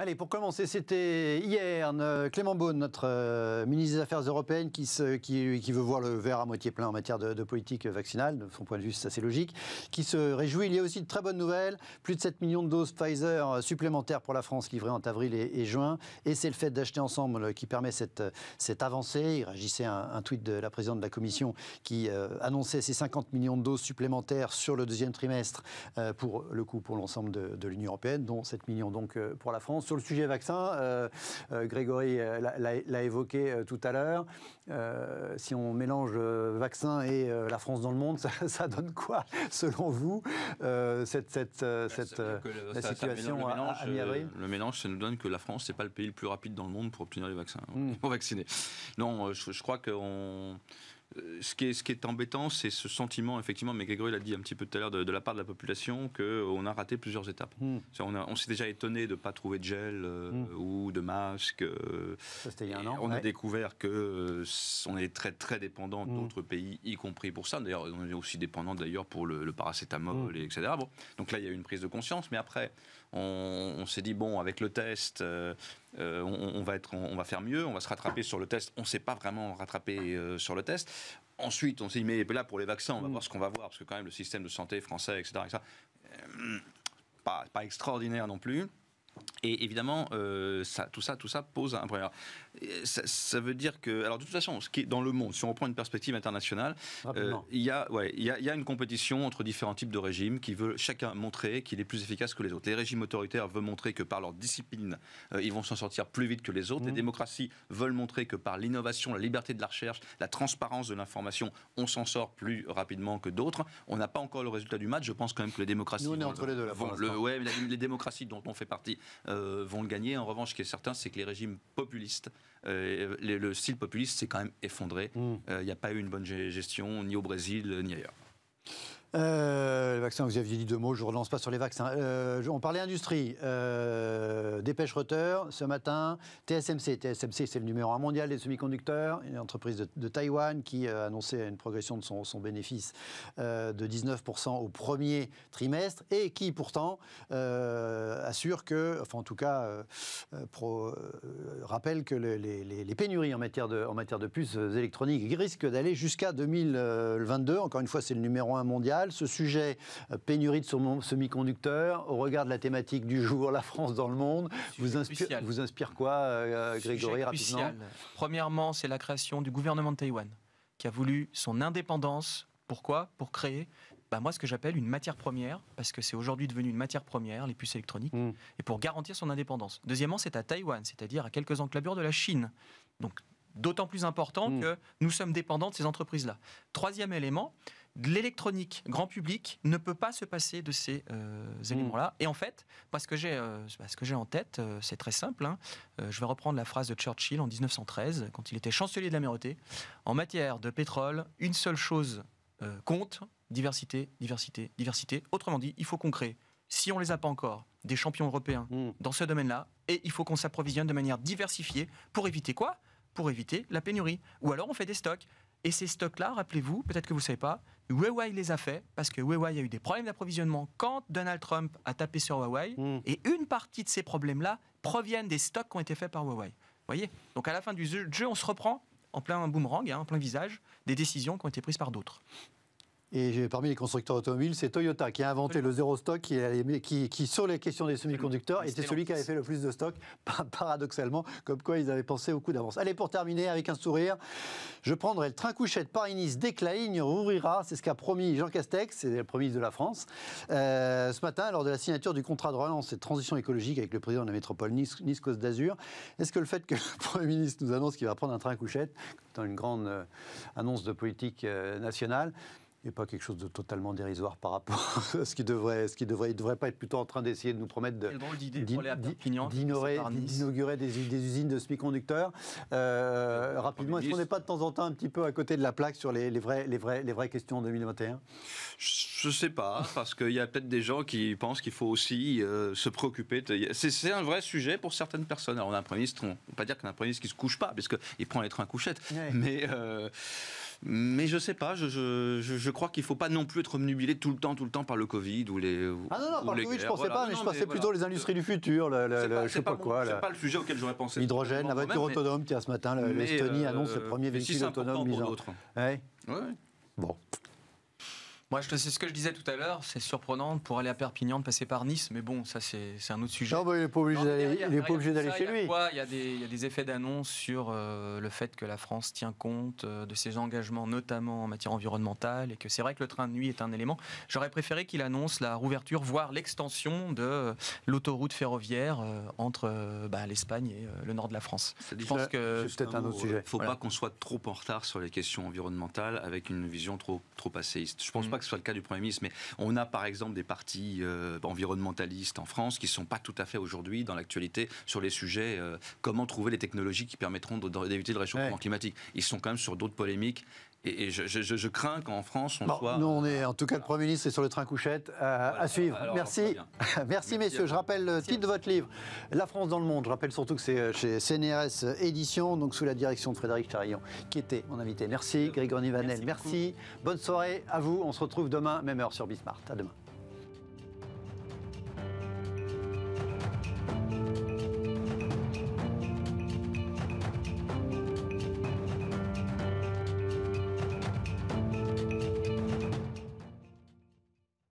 Allez, pour commencer, c'était hier euh, Clément Beaune, notre euh, ministre des Affaires européennes, qui, veut voir le verre à moitié plein en matière de, politique vaccinale, de son point de vue, c'est assez logique, qui se réjouit. Il y a aussi de très bonnes nouvelles, plus de 7 millions de doses Pfizer euh, supplémentaires pour la France livrées en avril et, juin, et c'est le fait d'acheter ensemble qui permet cette, avancée. Il réagissait un, tweet de la présidente de la Commission qui annonçait ces 50 millions de doses supplémentaires sur le deuxième trimestre pour le coup pour l'ensemble de, de l'Union européenne, dont 7 millions donc pour la France sur le sujet vaccin, euh, euh Grégory euh, l'a évoqué euh, tout à l'heure. si on mélange vaccin et la France dans le monde, ça, donne quoi, selon vous, cette, cette, bah, situation à, mi Le mélange, ça nous donne que la France, c'est pas le pays le plus rapide dans le monde pour obtenir les vaccins, hein, hmm. pour vacciner. Non, je, je crois qu'on ce qui est, ce qui est embêtant, c'est ce sentiment, effectivement, mais Grégory l'a dit un petit peu tout à l'heure, de, la part de la population, qu'on euh, a raté plusieurs étapes. Hmm. On, s'est déjà étonné de ne pas trouver de gel euh, hmm. ou de masque. Euh, on a découvert que on est très, très dépendant hmm. d'autres pays, y compris pour ça. D'ailleurs, on est aussi dépendant d'ailleurs pour le, paracétamol, et etc. donc là, il y a eu une prise de conscience, mais après, on, on s'est dit, bon, avec le test euh, on, va être, on, va faire mieux, on va se rattraper sur le test. On ne s'est pas vraiment rattrapé euh, sur le test. Ensuite, on s'est dit, mais là, pour les vaccins, on va mm. voir ce qu'on va voir, parce que quand même, le système de santé français, etc., etc. Euh, pas, extraordinaire non plus. Et évidemment, ça, tout, ça, tout ça pose un problème ça, veut dire que, alors de toute façon, ce qui est dans le monde, si on reprend une perspective internationale, euh, il, y a, il, une compétition entre différents types de régimes qui veulent chacun montrer qu'il est plus efficace que les autres. Les régimes autoritaires veulent montrer que par leur discipline, euh, ils vont s'en sortir plus vite que les autres. Les mhm. démocraties veulent montrer que par l'innovation, la liberté de la recherche, la transparence de l'information, on s'en sort plus rapidement que d'autres. On n'a pas encore le résultat du match. Je pense quand même que les démocraties, on est entre le, les deux là, les démocraties dont on fait partie euh, vont le gagner. En revanche, ce qui est certain, c'est que les régimes populistes euh, euh, le, style populiste s'est quand même effondré. Il mm. n'y euh, a pas eu une bonne gestion, ni au Brésil, ni ailleurs. Euh, le les vaccins, vous avez dit deux mots, je ne relance pas sur les vaccins. Euh, on parlait industrie. Euh, Dépêche Reuters ce matin, TSMC. TSMC, c'est le numéro un mondial des semi-conducteurs, une entreprise de, Taïwan qui annonçait une progression de son, bénéfice de 19% au premier trimestre et qui, pourtant, assure que, enfin, en tout cas, rappelle que les, pénuries en matière, de, en matière de puces électroniques risquent d'aller jusqu'à 2022. Encore une fois, c'est le numéro un mondial. Ce sujet, euh, pénurie de semi-conducteurs, au regard de la thématique du jour, la France dans le monde, vous inspire, vous inspire quoi, euh, Grégory, rapidement Premièrement, c'est la création du gouvernement de Taïwan, qui a voulu son indépendance. Pourquoi Pour créer bah, moi, ce que j'appelle une matière première, parce que c'est aujourd'hui devenu une matière première, les puces électroniques, hmm. et pour garantir son indépendance. Deuxièmement, c'est à Taïwan, c'est-à-dire à quelques enclavures de la Chine. Donc, d'autant plus important hmm. que nous sommes dépendants de ces entreprises-là. Troisième élément, l'électronique grand public ne peut pas se passer de ces euh, éléments-là. Mm. Et en fait, parce que j'ai, euh, que j'ai en tête, euh, c'est très simple. Hein, je vais reprendre la phrase de Churchill en 1913, quand il était chancelier de l'Amérique. En matière de pétrole, une seule chose compte diversité, diversité, diversité. Autrement dit, il faut qu'on crée. Si on ne les a pas encore, des champions européens mm. dans ce domaine-là, et il faut qu'on s'approvisionne de manière diversifiée pour éviter quoi Pour éviter la pénurie. Ou alors on fait des stocks. Et ces stocks-là, rappelez-vous, peut-être que vous ne savez pas, Huawei les a faits parce que Huawei a eu des problèmes d'approvisionnement quand Donald Trump a tapé sur Huawei. Hmm. Et une partie de ces problèmes-là proviennent des stocks qui ont été faits par Huawei. voyez Donc à la fin du jeu, on se reprend en plein boomerang, hein, en plein visage, des décisions qui ont été prises par d'autres. Et parmi les constructeurs automobiles, c'est Toyota qui a inventé le zéro stock, qui, qui, sur les questions des semi-conducteurs, était celui qui avait fait le plus de stock, paradoxalement, comme quoi ils avaient pensé au coup d'avance. Allez, pour terminer, avec un sourire, je prendrai le train couchette Paris-Nice dès que la ligne rouvrira. C'est ce qu'a promis Jean Castex, c'est le ministre de la France, euh, ce matin, lors de la signature du contrat de relance et de transition écologique avec le président de la métropole Nice-Côte d'Azur. Est-ce que le fait que le Premier ministre nous annonce qu'il va prendre un train couchette, dans une grande euh, annonce de politique euh, nationale, et pas quelque chose de totalement dérisoire par rapport à ce qui devrait, ce qui devrait, il devrait pas être plutôt en train d'essayer de nous promettre d'inaugurer des, des, usines de semi-conducteurs euh, rapidement. Est-ce qu'on n'est pas de temps en temps un petit peu à côté de la plaque sur les, vraies, les vraies, les vraies questions en 2021 Je sais pas, parce qu'il y a peut-être des gens qui pensent qu'il faut aussi euh, se préoccuper. C'est un vrai sujet pour certaines personnes. Alors on a un premier ministre, on peut pas dire qu'un premier ministre qui se couche pas, parce qu'il prend les trains couchettes, mais euh, mais je sais pas, je, je, je crois qu'il faut pas non plus être menubilé tout le temps, tout le temps par le Covid ou les. Ou, ah non, non, par le Covid, je je pensais pas, mais je pensais plutôt les industries du futur, le, sais pas, pas quoi. C'est pas le sujet auquel j'aurais pensé. L'hydrogène, la voiture autonome, tiens, ce matin, l'Estonie euh, annonce le premier véhicule autonome mis en. Ouais. ouais. Bon. Moi, c'est ce que je disais tout à l'heure, c'est surprenant pour aller à Perpignan de passer par Nice, mais bon, ça c'est un autre sujet. Non, il n'est pas obligé d'aller chez lui. Il y, a des, il y a des effets d'annonce sur euh, le fait que la France tient compte euh, de ses engagements, notamment en matière environnementale, et que c'est vrai que le train de nuit est un élément. J'aurais préféré qu'il annonce la rouverture, voire l'extension de euh, l'autoroute ferroviaire entre bah, l'Espagne et le nord de la France. Je pense que c'est peut-être un autre sujet. Il ne faut pas qu'on soit trop en retard sur les questions environnementales avec une vision trop, trop passéiste. Je pense mm. pas que ce soit le cas du Premier ministre, mais on a par exemple des partis euh, environnementalistes en France qui ne sont pas tout à fait aujourd'hui dans l'actualité sur les sujets euh, comment trouver les technologies qui permettront d'éviter le réchauffement climatique. Ils sont quand même sur d'autres polémiques et, je, crains qu'en France, on bon, soit. Nous, on est euh, en tout cas le Premier ministre est sur le train couchette euh, à, suivre. merci. merci. messieurs. Je rappelle le titre de votre livre, La France dans le monde. Je rappelle surtout que c'est euh, chez CNRS Éditions, donc sous la direction de Frédéric Charillon, qui était mon invité. Merci, Grégory Vanel. Merci. Bonne soirée à vous. On se retrouve demain, même heure sur Bismarck. À demain.